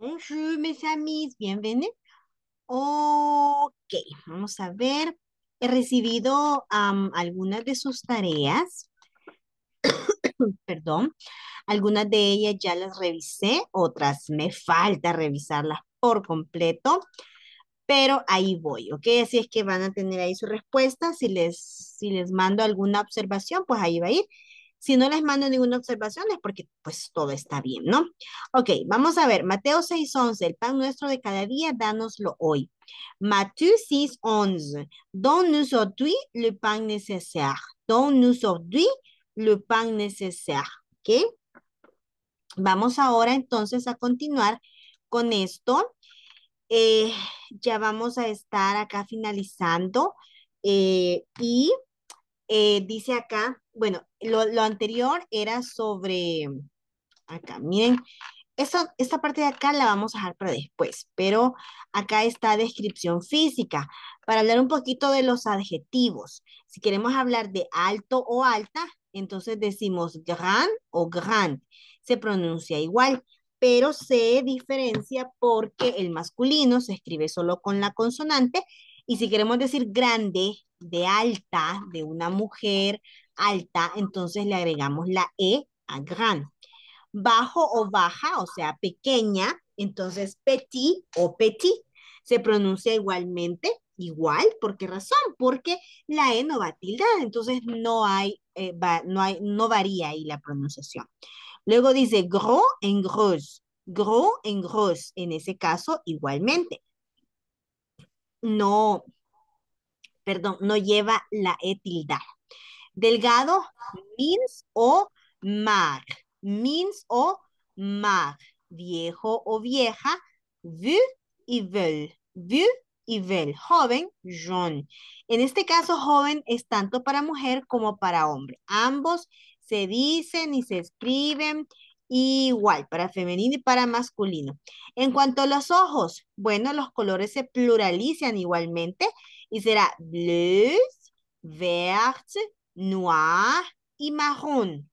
Bonjour, mes amis, Ok, vamos a ver. He recibido algunas de sus tareas. Perdón. Algunas de ellas ya las revisé, otras me falta revisarlas por completo pero ahí voy, ¿ok? Así es que van a tener ahí su respuesta. Si les, si les mando alguna observación, pues ahí va a ir. Si no les mando ninguna observación es porque pues todo está bien, ¿no? Ok, vamos a ver. Mateo 6.11, el pan nuestro de cada día, dánoslo hoy. Mateo 6.11, don nous aujourd'hui le pain nécessaire. Don nous aujourd'hui le pain nécessaire. ¿Ok? Vamos ahora entonces a continuar con esto. Eh, ya vamos a estar acá finalizando eh, y eh, dice acá, bueno, lo, anterior era sobre, acá, miren, esta parte de acá la vamos a dejar para después, pero acá está descripción física, para hablar un poquito de los adjetivos. Si queremos hablar de alto o alta, entonces decimos grand o grand, se pronuncia igual, pero se diferencia porque el masculino se escribe solo con la consonante y si queremos decir grande, de alta, de una mujer alta, entonces le agregamos la E a gran. Bajo o baja, o sea, pequeña, entonces petit o petit. Se pronuncia igualmente, igual, ¿por qué razón? Porque la E no va tildada, entonces no hay, eh, no hay, no varía ahí la pronunciación. Luego dice gros en gros, gros en gros, en ese caso igualmente no, perdón, no lleva la etilda. Delgado means o mag, means o mag, viejo o vieja, vu y vel, vu y vel, joven, jeune. En este caso, joven es tanto para mujer como para hombre. Ambos se dicen y se escriben igual para femenino y para masculino. En cuanto a los ojos, bueno, los colores se pluralizan igualmente y será bleu, vert, noir y marrón.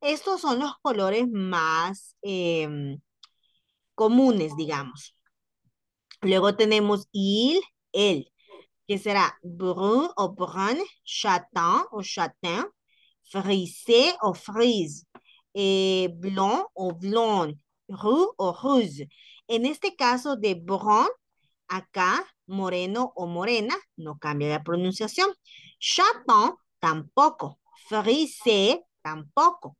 Estos son los colores más em, comunes, digamos. Luego tenemos il, el, que será brun o brun, châtain o châtain, frisé o frise eh, blond o Blonde, roux o rouge. En este caso de bron, acá moreno o morena, no cambia la pronunciación. Chapon tampoco. Frise tampoco.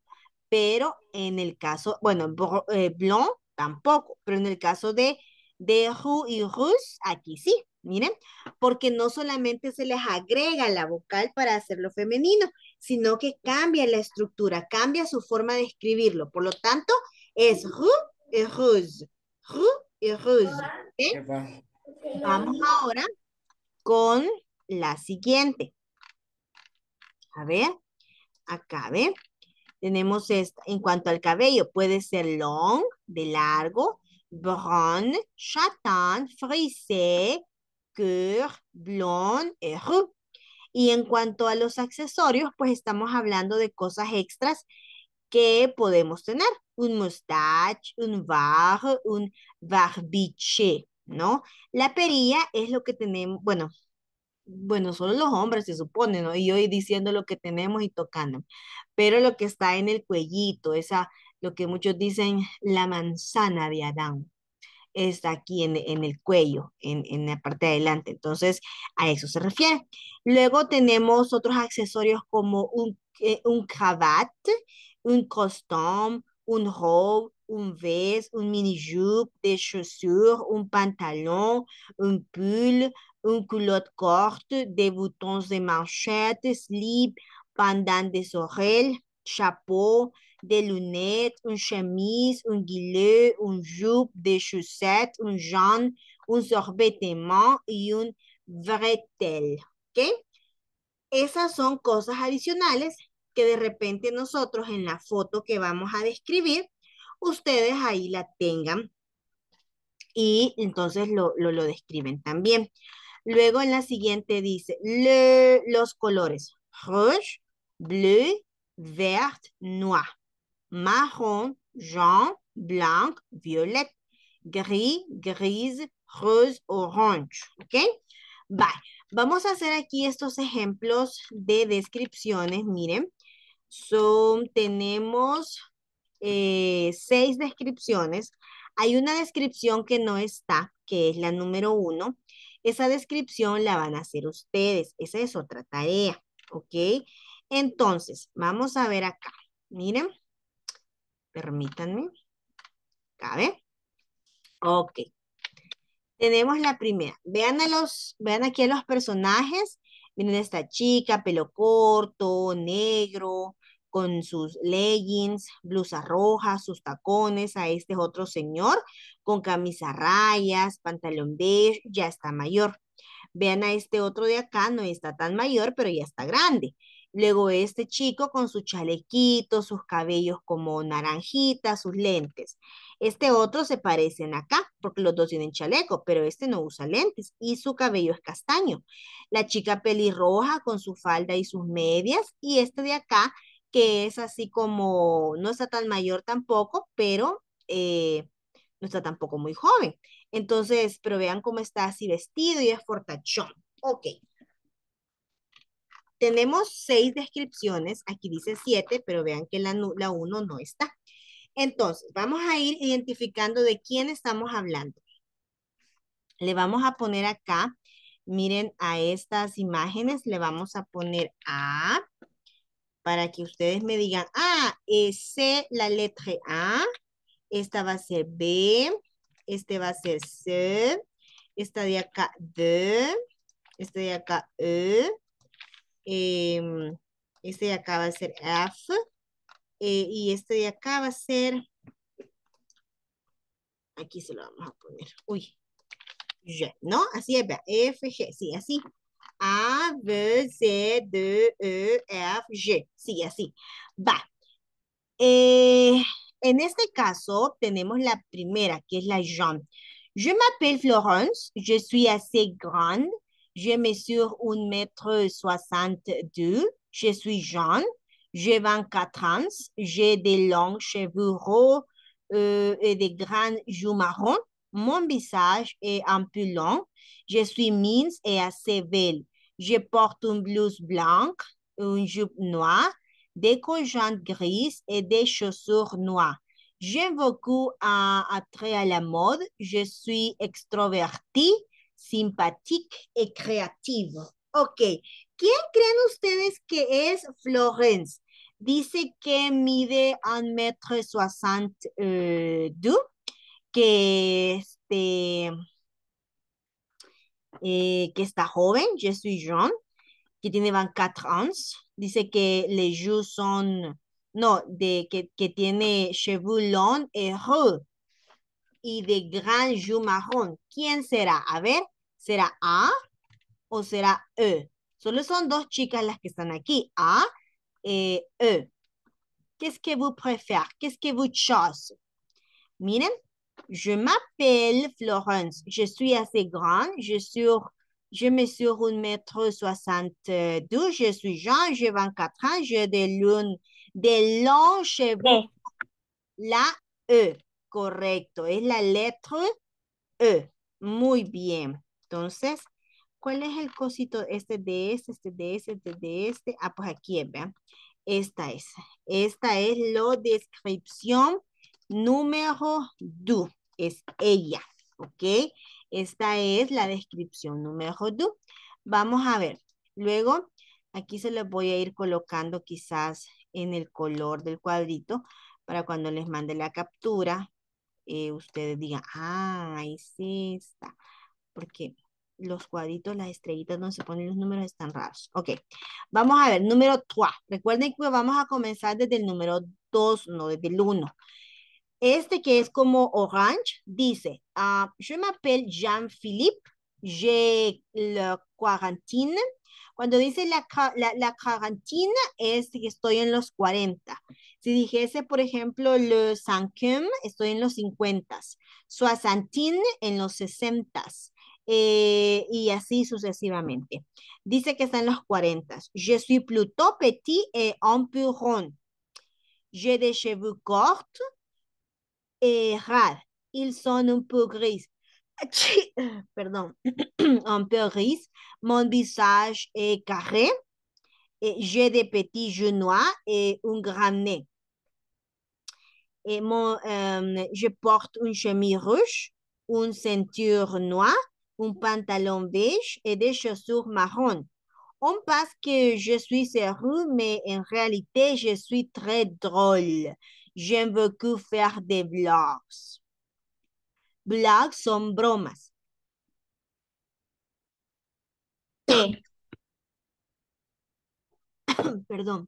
Pero en el caso, bueno, eh, blond tampoco. Pero en el caso de, de roux y rouge, aquí sí. Miren, porque no solamente se les agrega la vocal para hacerlo femenino, sino que cambia la estructura, cambia su forma de escribirlo. Por lo tanto, es ru y ruz, ru y ruz. Vamos ahora con la siguiente. A ver, acá, ¿ve? Tenemos esta. En cuanto al cabello, puede ser long, de largo, brown, châtain, frisé, cœur, blonde et Y en cuanto a los accesorios, pues estamos hablando de cosas extras que podemos tener. Un mustache, un bar, un barbiche, ¿no? La perilla es lo que tenemos, bueno, bueno, solo los hombres se supone, ¿no? Y hoy diciendo lo que tenemos y tocando. Pero lo que está en el cuellito, esa, lo que muchos dicen, la manzana de Adán, está aquí en, el cuello, en, la parte de adelante. Entonces, a eso se refiere. Luego tenemos otros accesorios como un, eh, un cravat, un costume, un robe, un vest, un mini jupe, des chaussures, un pantalón, un pull, un culotte corte, de boutons de manchette, slip, pendant de oreilles, chapeau, de lunettes, une chemise, un gilet, un jupe, des chaussettes, un jean, un sorbetement y un bretel. ¿Ok? Esas son cosas adicionales que de repente nosotros en la foto que vamos a describir, ustedes ahí la tengan y entonces lo, lo, describen también. Luego en la siguiente dice los colores rouge, bleu, vert, noir marrón, jaune, blanc, violet, gris, grise, rose, orange. ¿Ok? Bye. Vamos a hacer aquí estos ejemplos de descripciones. Miren, son, tenemos eh, seis descripciones. Hay una descripción que no está, que es la número uno. Esa descripción la van a hacer ustedes. Esa es otra tarea, ¿ok? Entonces, vamos a ver acá. Miren. Permítanme. ¿Cabe? Ok. Tenemos la primera. Vean, a los, vean aquí a los personajes. Miren a esta chica, pelo corto, negro, con sus leggings, blusa roja sus tacones, a este otro señor con camisa rayas, pantalón beige, ya está mayor. Vean a este otro de acá, no está tan mayor, pero ya está grande. Luego este chico con su chalequito, sus cabellos como naranjitas, sus lentes. Este otro se parecen acá, porque los dos tienen chaleco, pero este no usa lentes y su cabello es castaño. La chica pelirroja con su falda y sus medias y este de acá que es así como, no está tan mayor tampoco, pero eh, no está tampoco muy joven. Entonces, pero vean cómo está así vestido y es fortachón. Ok tenemos seis descripciones, aquí dice siete, pero vean que la, uno no está. Entonces, vamos a ir identificando de quién estamos hablando. Le vamos a poner acá, miren a estas imágenes, le vamos a poner A, para que ustedes me digan, ah, eh, C, la letra A, esta va a ser B, este va a ser C, esta de acá D, Esta de acá E, Em, este de acá va a ser F. Eh, y este de acá va a ser... Aquí se lo vamos a poner. Uy. G, ¿no? Así es, F, G. Sí, así. A, B, C, D, E, F, G. Sí, así. Va. Eh, en este caso, tenemos la primera, que es la Jean. Je m'appelle Florence, je suis assez grande, Je mesure 1 mètre 62. Je suis jeune. J'ai 24 ans. J'ai des longs cheveux roux euh, et des grandes joues marrons. Mon visage est un peu long. Je suis mince et assez belle. Je porte une blouse blanche, une jupe noire, des cojantes grises et des chaussures noires. J'aime beaucoup à euh, attrait à la mode. Je suis extrovertie sympathique y creativo. Ok, ¿quién creen ustedes que es Florence? Dice que mide un metro soixante eh, que este... Eh, está joven, je soy jeune, que tiene 24 años. Dice que les son, no, de, que, tiene cheveux longs et et de Grand joues marron. Qui sera? A ver, sera A ou sera E? Ce sont deux chicas qui sont ici. A et eh, E. Qu'est-ce que vous préférez? Qu'est-ce que vous choisissez? Miren, je m'appelle Florence. Je suis assez grande. Je, sur, je mesure 1m72. Je suis jeune. J'ai 24 ans. J'ai des, des longs cheveux. La E. Correcto, es la letra E. Muy bien. Entonces, ¿cuál es el cosito? Este de este, este de este, este de este. Ah, pues aquí vean. Esta es. Esta es la descripción número 2. Es ella, ¿ok? Esta es la descripción número 2. Vamos a ver. Luego, aquí se los voy a ir colocando quizás en el color del cuadrito para cuando les mande la captura eh, ustedes digan, ah, sí está, porque los cuadritos, las estrellitas donde se ponen los números están raros. Ok, vamos a ver, número 3. Recuerden que vamos a comenzar desde el número 2, no desde el 1. Este que es como orange dice, yo ah, je m'appelle Jean-Philippe, j'ai la quarantine. Cuando dice la, la, la quarantine es que estoy en los 40. Si dijese, por ejemplo, le cinquième, estoy en los 50, soixantine en los 60, eh, y así sucesivamente. Dice que está en los 40. Je suis plutôt petit et un peu rond. J'ai des cheveux courts et rares. Ils sont un peu gris. Perdón, un peu gris. Mon visage est carré. J'ai des petits genoux et un grand nez. et euh, je porte une chemise rouge, une ceinture noire, un pantalon beige et des chaussures marron. On pense que je suis sérieux, mais en réalité, je suis très drôle. J'aime beaucoup faire des vlogs. Vlogs sont bromas. Pardon.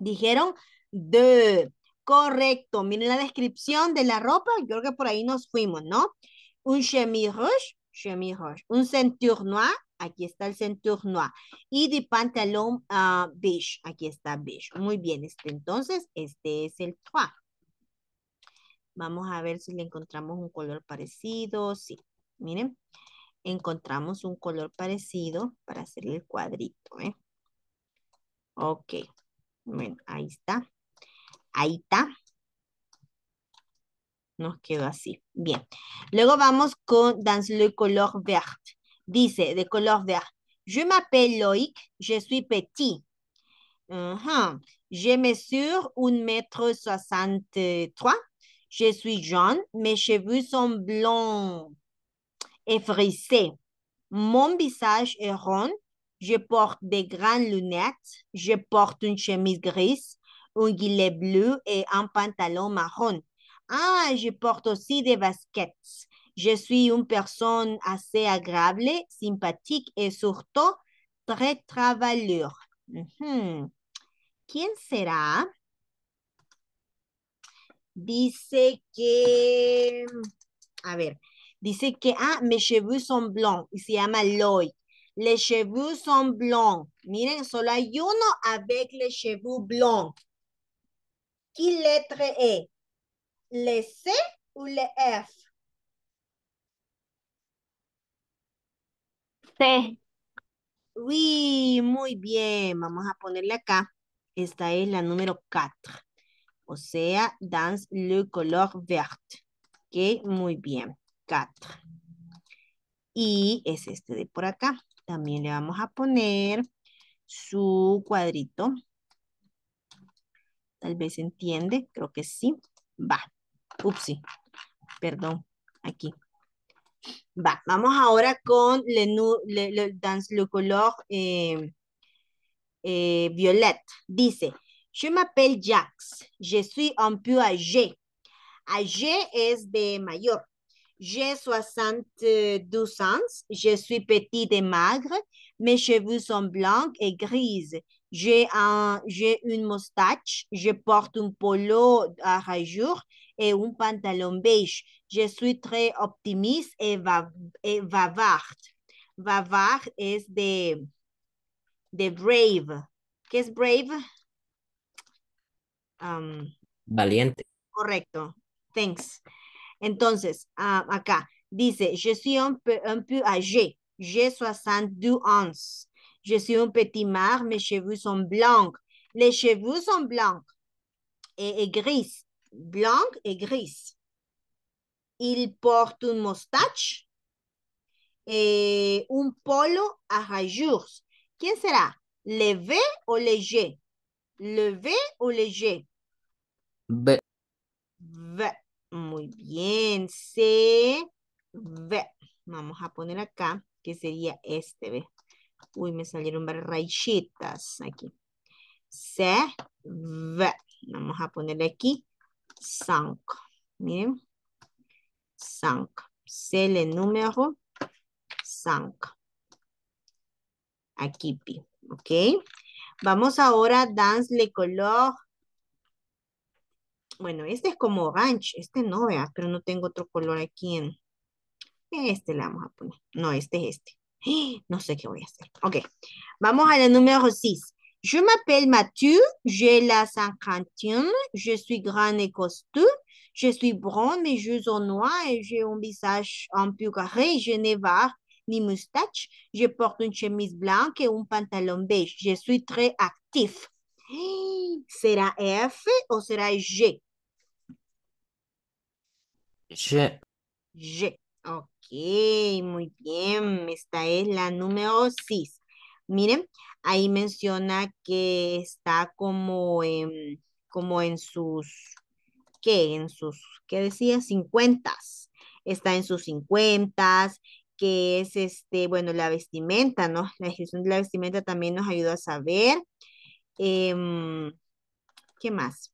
Dijeron de Correcto. Miren la descripción de la ropa. Yo creo que por ahí nos fuimos, ¿no? Un chemise rouge, rouge. Un ceinture noir. Aquí está el ceinture noir. Y de pantalón ah, beige. Aquí está beige. Muy bien. Este, entonces, este es el trois. Vamos a ver si le encontramos un color parecido. Sí, miren. Encontramos un color parecido para hacerle el cuadrito. ¿eh? Ok. Bueno, ahí está. Ahí está. Nos Bien. Luego vamos con Dans le color vert. Dice, de color vert. Je m'appelle Loïc, je suis petit. Je mesure 1 mètre 63. Je suis jaune, mes cheveux sont blonds et frissés. Mon visage est rond. Je porte des grandes lunettes. Je porte une chemise grise un gilet bleu et un pantalon marron. Ah, je porte aussi des baskets. Je suis une personne assez agréable, sympathique et surtout très travailleur. Mhm. Qui sera? sera? Dice que, a ver, dice que, ah, mes cheveux sont blancs. Il se llama Lloyd. Les cheveux sont blancs. Miren, solo hay uno avec les cheveux blancs. ¿Qué letra es? Le C o le F C. Oui, muy bien. Vamos a ponerle acá. Esta es la número 4. O sea, dance le color vert. Ok, muy bien. 4. Y es este de por acá. También le vamos a poner su cuadrito. Tal vez entiende, creo que sí. Va. Upsi. Perdón, aquí. Va, vamos ahora con le, le color eh, eh violet. Dice, je m'appelle Jax. Je suis un peu âgé. Âgé es de mayor. J'ai 72 ans. Je suis petit et magre. Mes cheveux sont blancs et grises. j'ai un, une moustache, je porte un polo à rayures et un pantalon beige. Je suis très optimiste et, va, et va est de, brave. quest brave? Um, Valiente. Correcto. Thanks. Entonces, ah, acá dice, je suis un peu, un peu âgé. J'ai 62 ans. Je suis un petit mar, mes cheveux sont blancs. Les cheveux sont blancs et, gris. Blanc et gris. Il porte une moustache et un polo à rayures. Qui sera? Le V ou le G? Le V ou le G? B. V. Muy bien. C. V. Vamos a poner acá, que sería este, V. uy, me salieron varias rayitas aquí. Se, V. Vamos a ponerle aquí, sank. Miren, sank. Se le número, sank. Aquí, pi. ¿ok? Vamos ahora a Dance Le Color. Bueno, este es como orange. Este no, vea, pero no tengo otro color aquí en... Este le vamos a poner. No, este es este. No sé qué voy a hacer. Ok, vamos à la numéro 6. Je m'appelle Mathieu, j'ai la 51. je suis grand et costaud, je suis brun, mais yeux sont noir. et j'ai un visage un peu carré, je n'ai pas ni moustache, je porte une chemise blanche et un pantalon beige, je suis très actif. ¿Será F ou será G? G. G. Ok, muy bien. Esta es la número 6. Miren, ahí menciona que está como en, como en sus, ¿qué? En sus, ¿qué decía? 50. Está en sus 50, que es este, bueno, la vestimenta, ¿no? La descripción de la vestimenta también nos ayuda a saber. Em, ¿Qué más?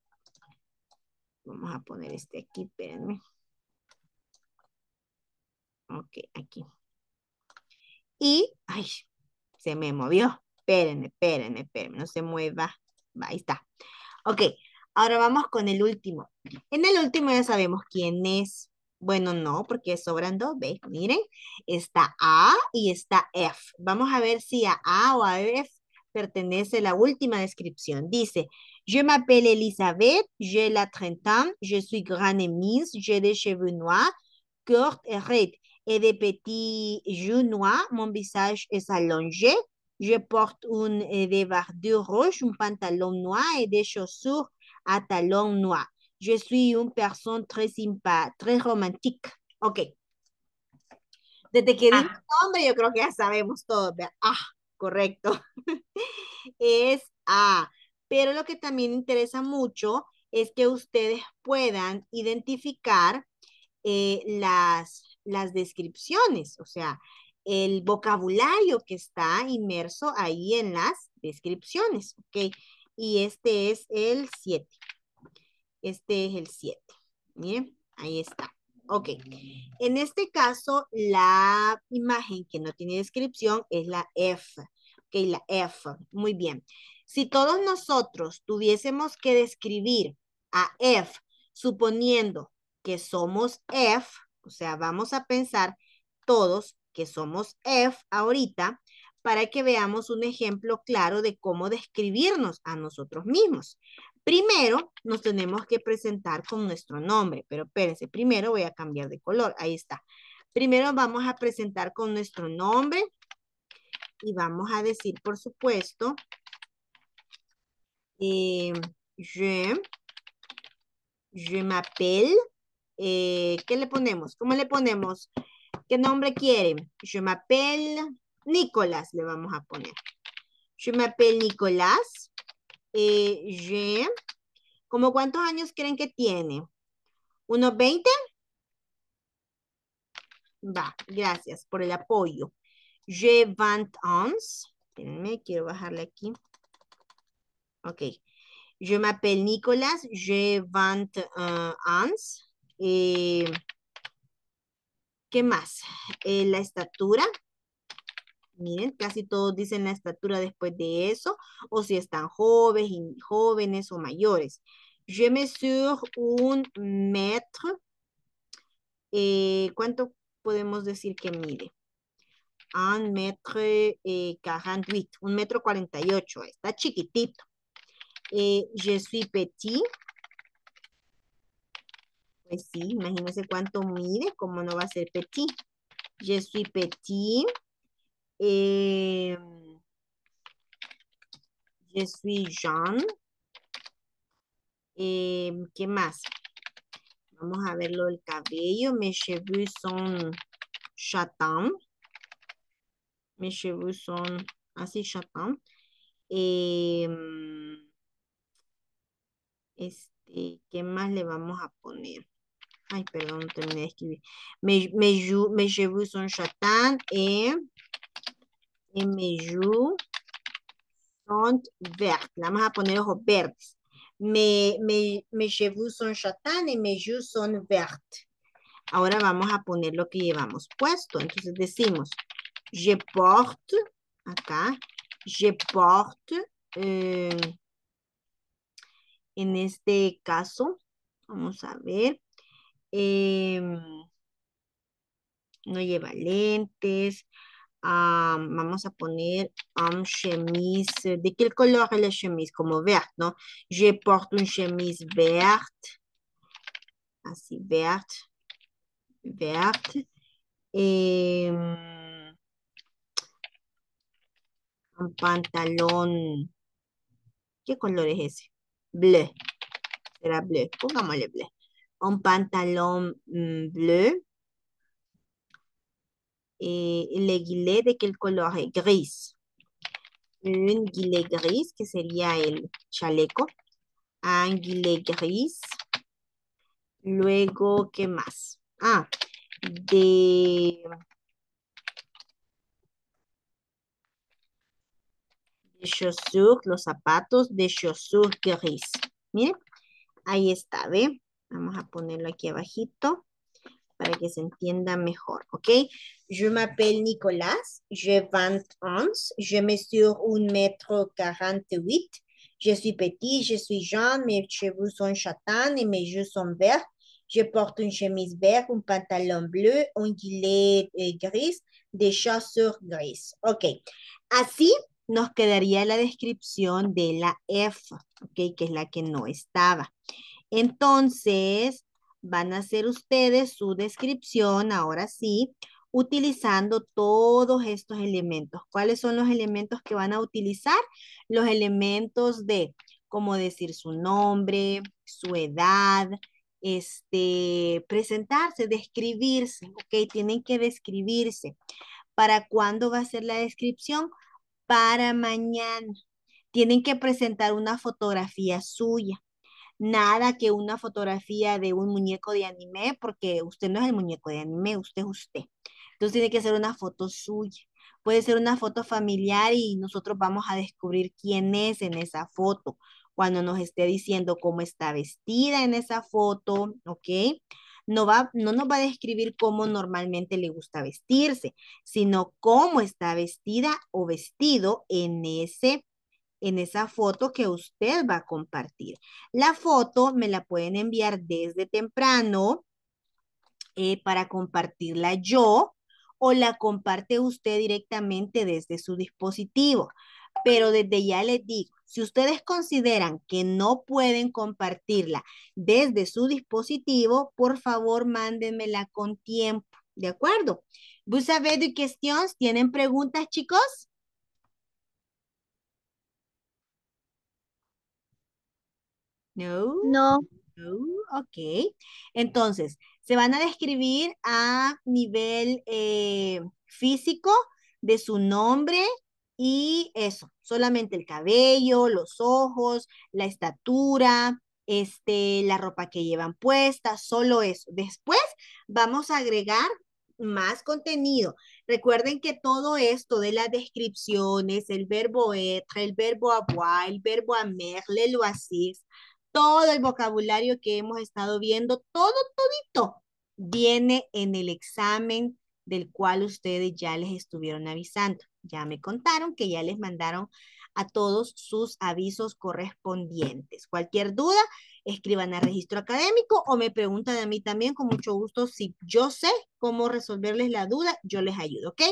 Vamos a poner este aquí, espérenme. Ok, aquí. Y, ay, se me movió. Espérenme, espérenme, espérenme, no se mueva. ahí está. Ok, ahora vamos con el último. En el último ya sabemos quién es. Bueno, no, porque sobran dos, Ve, Miren, está A y está F. Vamos a ver si a A o a F pertenece la última descripción. Dice, je m'appelle Elizabeth. j'ai la trentaine, je suis grande mince. j'ai des cheveux noirs, courts et raides et de petits joues noirs. Mon visage est allongé. Je porte un euh, des bardures un pantalon noir et des chaussures à talons noirs. Je suis une personne très sympa, très romántica. Ok. Desde que ah. nombre, yo creo que ya sabemos todo. Ah, correcto. es A. Pero lo que también interesa mucho es que ustedes puedan identificar eh, las las descripciones, o sea, el vocabulario que está inmerso ahí en las descripciones, ¿ok? Y este es el 7. Este es el 7. ¿bien? ahí está. Ok. En este caso, la imagen que no tiene descripción es la F. Ok, la F. Muy bien. Si todos nosotros tuviésemos que describir a F, suponiendo que somos F, o sea, vamos a pensar todos que somos F ahorita para que veamos un ejemplo claro de cómo describirnos a nosotros mismos. Primero, nos tenemos que presentar con nuestro nombre, pero espérense, primero voy a cambiar de color, ahí está. Primero vamos a presentar con nuestro nombre y vamos a decir, por supuesto, eh, je, je m'appelle eh, ¿Qué le ponemos? ¿Cómo le ponemos? ¿Qué nombre quieren? me m'appelle Nicolás, le vamos a poner. me m'appelle Nicolás. Eh, ¿Cómo cuántos años creen que tiene? ¿Unos 20? Va, gracias por el apoyo. Je 20 ans. quiero bajarle aquí. Ok. Je m'appelle eh, ans. Eh, ¿Qué más? Eh, la estatura. Miren, casi todos dicen la estatura después de eso, o si están jóvenes, o mayores. Je mesure un metro. Eh, ¿Cuánto podemos decir que mide? Un metro eh, y un metro está chiquitito. Eh, je suis petit, pues sí, imagínense cuánto mide, cómo no va a ser petit. Je suis petit. je eh, suis jeune eh, ¿Qué más? Vamos a verlo el cabello. Mes cheveux son châtain. Mes cheveux son así ah, chaton. Eh, este, ¿Qué más le vamos a poner? Ay, perdón, terminé de escribir. Me, me, llevo son chatán y eh, mes eh, me son vamos a poner ojos verdes. Me, me, son chatán y me son verdes. Ahora vamos a poner lo que llevamos puesto. Entonces decimos, je porte, acá, je porte, eh, en este caso, vamos a ver, Em, no lleva lentes. vamos a poner un chemise. ¿De qué color es la chemise? Como verde, ¿no? Je porte un chemise verde Así, verde verde em, un pantalón. ¿Qué color es ese? Bleu. Será bleu. bleu un pantalón mm, bleu. Et eh, de quel color es eh, gris. Un gilet gris, que sería el chaleco. Un gris. Luego, ¿qué más? Ah, de... De los zapatos de chaussures gris. Miren, ahí está, ¿ve? Vamos a ponerlo aquí abajito para que se entienda mejor, ¿ok? Je m'appelle Nicolas, j'ai 20 ans, je mesure 1 mètre 48, je suis petit, je suis jeune, mes cheveux sont châtains et mes yeux sont verts, je porte une chemise verte, un pantalon bleu, un gilet eh, gris, des chaussures grises, ¿ok? Así nos quedaría la descripción de la F, ¿ok? Que es la que no estaba. Entonces, van a hacer ustedes su descripción, ahora sí, utilizando todos estos elementos. ¿Cuáles son los elementos que van a utilizar? Los elementos de, como decir su nombre, su edad, este, presentarse, describirse, ¿ok? Tienen que describirse. ¿Para cuándo va a ser la descripción? Para mañana. Tienen que presentar una fotografía suya nada que una fotografía de un muñeco de anime, porque usted no es el muñeco de anime, usted es usted. Entonces tiene que ser una foto suya. Puede ser una foto familiar y nosotros vamos a descubrir quién es en esa foto, cuando nos esté diciendo cómo está vestida en esa foto, ¿ok? No, va, no nos va a describir cómo normalmente le gusta vestirse, sino cómo está vestida o vestido en ese en esa foto que usted va a compartir. La foto me la pueden enviar desde temprano eh, para compartirla yo o la comparte usted directamente desde su dispositivo. Pero desde ya les digo, si ustedes consideran que no pueden compartirla desde su dispositivo, por favor, mándenmela con tiempo. ¿De acuerdo? ¿Vos savez de ¿Tienen preguntas, chicos? No. No. Ok. Entonces, se van a describir a nivel eh, físico de su nombre y eso, solamente el cabello, los ojos, la estatura, este, la ropa que llevan puesta, solo eso. Después vamos a agregar más contenido. Recuerden que todo esto de las descripciones, el verbo être, el verbo avoir, el verbo amer, le loisir, todo el vocabulario que hemos estado viendo, todo todito, viene en el examen del cual ustedes ya les estuvieron avisando. Ya me contaron que ya les mandaron a todos sus avisos correspondientes. Cualquier duda, escriban al registro académico o me preguntan a mí también con mucho gusto si yo sé cómo resolverles la duda, yo les ayudo, ¿ok?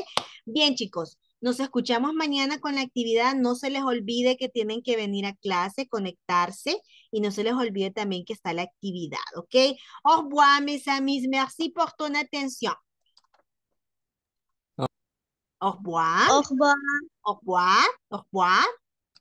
Bien, chicos. Nos escuchamos mañana con la actividad. No se les olvide que tienen que venir a clase, conectarse y no se les olvide también que está la actividad, ¿ok? Au revoir, mes amis. Merci por ton atención. Ah. Au revoir. Au revoir. Au revoir. Au revoir.